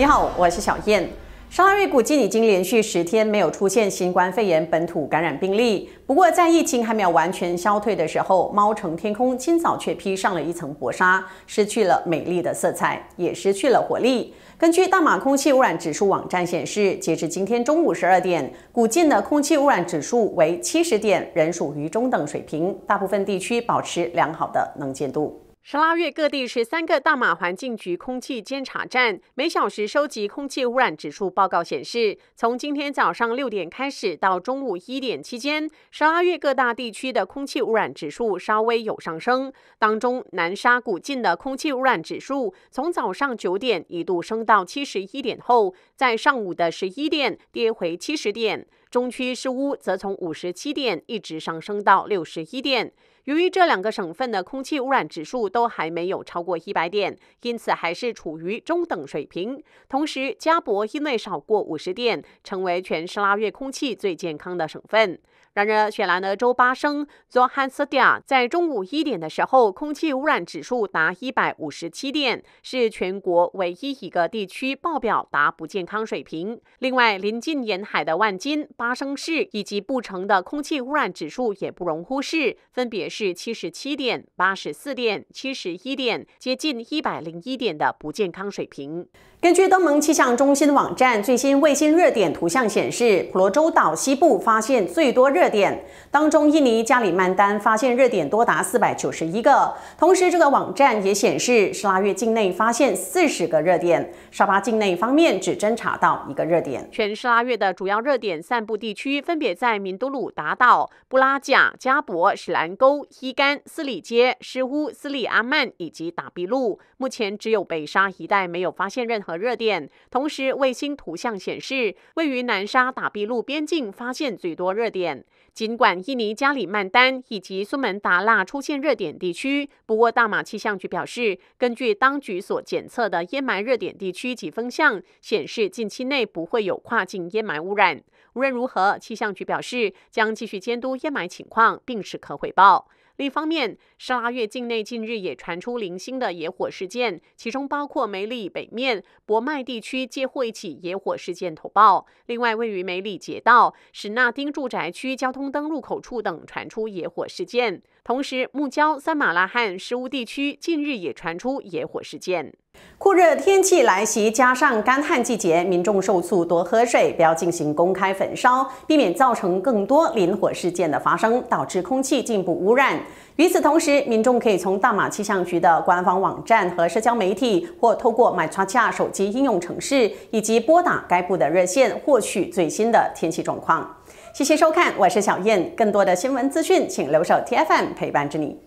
你好，我是小燕。沙巴瑞古计已经连续十天没有出现新冠肺炎本土感染病例，不过在疫情还没有完全消退的时候，猫城天空今早却披上了一层薄纱，失去了美丽的色彩，也失去了活力。根据大马空气污染指数网站显示，截至今天中午十二点，古晋的空气污染指数为七十点，仍属于中等水平，大部分地区保持良好的能见度。十二月各地十三个大马环境局空气监察站每小时收集空气污染指数报告，显示，从今天早上六点开始到中午一点期间，十二月各大地区的空气污染指数稍微有上升。当中，南沙古晋的空气污染指数从早上九点一度升到七十一点后，在上午的十一点跌回七十点。中区市屋则从五十七点一直上升到六十一点。由于这两个省份的空气污染指数都还没有超过一百点，因此还是处于中等水平。同时，加伯因为少过五十点，成为全市拉越空气最健康的省份。然而，雪兰的州巴生 z o h o r b a 在中午一点的时候，空气污染指数达一百五十七点，是全国唯一一个地区报表达不健康水平。另外，临近沿海的万金巴八生市以及布城的空气污染指数也不容忽视，分别是七十七点、八十四点、七十一点，接近一百零一点的不健康水平。根据东盟气象中心网站最新卫星热点图像显示，普罗州岛西部发现最多热。热点当中，印尼加里曼丹发现热点多达四百九十一个。同时，这个网站也显示，十拉越境内发现四十个热点，沙巴境内方面只侦查到一个热点。全沙拉越的主要热点散布地区分别在明都鲁达岛、布拉贾、加伯、史兰沟、伊甘斯里街、施乌斯里阿曼以及打必路。目前只有北沙一带没有发现任何热点。同时，卫星图像显示，位于南沙打必路边境发现最多热点。尽管印尼加里曼丹以及苏门答腊出现热点地区，不过大马气象局表示，根据当局所检测的烟霾热点地区及风向，显示近期内不会有跨境烟霾污染。无论如何，气象局表示将继续监督烟霾情况，并时刻汇报。另一方面，沙拉越境内近日也传出零星的野火事件，其中包括梅里北面博麦地区接获一起野火事件投报，另外位于梅里街道史纳丁住宅区交通灯入口处等传出野火事件。同时，木交三马拉汉石屋地区近日也传出野火事件。酷热天气来袭，加上干旱季节，民众受促多喝水，不要进行公开焚烧，避免造成更多林火事件的发生，导致空气进一步污染。与此同时，民众可以从大马气象局的官方网站和社交媒体，或透过 m y t r a c e a 手机应用程式，以及拨打该部的热线，获取最新的天气状况。谢谢收看，我是小燕。更多的新闻资讯，请留守 T F M 陪伴着你。